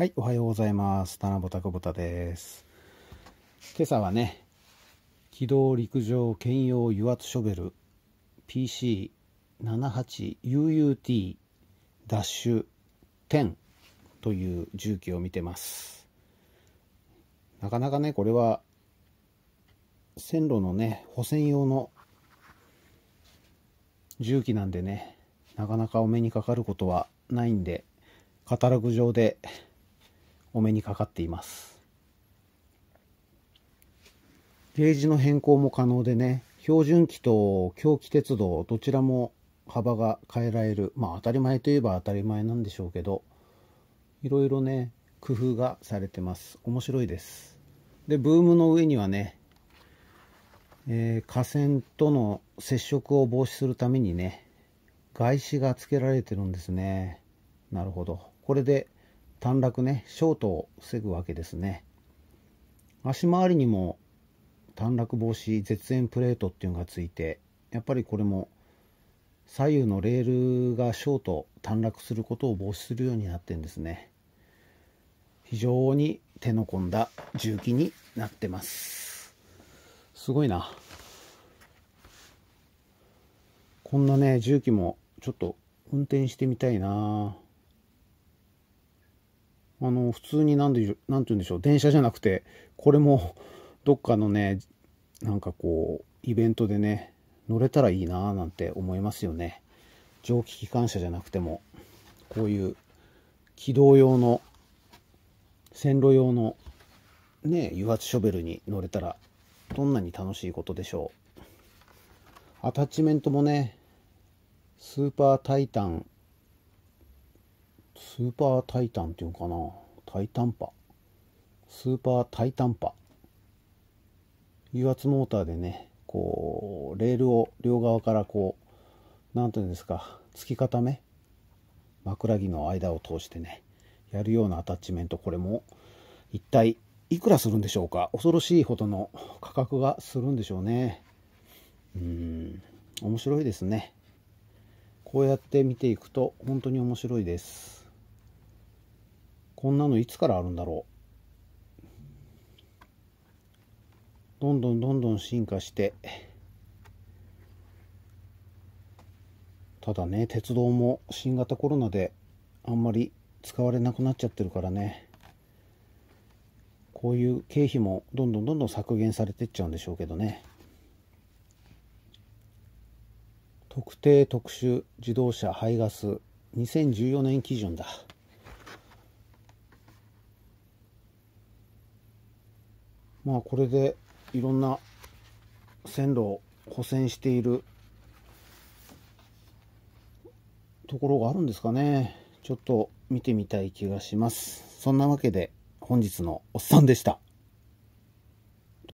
はい、おはようございます。田ぼたくぼたです。今朝はね、機動陸上兼用油圧ショベル PC78UUT ダッシュ10という重機を見てます。なかなかね、これは線路のね、保線用の重機なんでね、なかなかお目にかかることはないんで、カタログ上でお目にかかっています。ゲージの変更も可能でね、標準機と狂気鉄道どちらも幅が変えられる。まあ当たり前といえば当たり前なんでしょうけど、いろいろね、工夫がされてます。面白いです。で、ブームの上にはね、えー、架線との接触を防止するためにね、外資が付けられてるんですね。なるほど。これで短絡ね、ショートを防ぐわけですね。足回りにも短絡防止絶縁プレートっていうのがついて、やっぱりこれも左右のレールがショート、短絡することを防止するようになってんですね。非常に手の込んだ重機になってます。すごいな。こんなね、重機もちょっと運転してみたいなあの、普通に何で、なんて言うんでしょう、電車じゃなくて、これも、どっかのね、なんかこう、イベントでね、乗れたらいいなぁなんて思いますよね。蒸気機関車じゃなくても、こういう軌道用の、線路用の、ね、油圧ショベルに乗れたら、どんなに楽しいことでしょう。アタッチメントもね、スーパータイタンスーパータイタンっていうのかなタイタンパスーパータイタンパ油圧モーターでねこうレールを両側からこう何ていうんですか突き固め枕木の間を通してねやるようなアタッチメントこれも一体いくらするんでしょうか恐ろしいほどの価格がするんでしょうねうーん面白いですねこうやって見ていくと本当に面白いですこんなのいつからあるんだろうどんどんどんどん進化してただね鉄道も新型コロナであんまり使われなくなっちゃってるからねこういう経費もどんどんどんどん削減されてっちゃうんでしょうけどね特定特殊自動車排ガス2014年基準だまあこれでいろんな線路を補線しているところがあるんですかねちょっと見てみたい気がしますそんなわけで本日のおっさんでした